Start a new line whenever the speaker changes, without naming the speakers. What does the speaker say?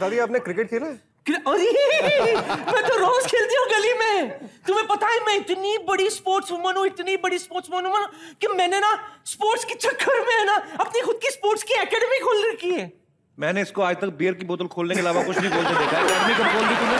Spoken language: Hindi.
दादी आपने क्रिकेट खेला
अरे मैं तो रोज खेलती हूँ गली में तुम्हें पता है मैं इतनी बड़ी स्पोर्ट्स वुमन हूँ इतनी बड़ी स्पोर्ट्स वुमन हूँ कि मैंने ना स्पोर्ट्स के चक्कर में है ना अपनी खुद की स्पोर्ट्स की एकेडमी खोल रखी है
मैंने इसको आज तक बियर की बोतल खोलने के अलावा कुछ नहीं खोलते देखा एकेडमी खोल दी तुमने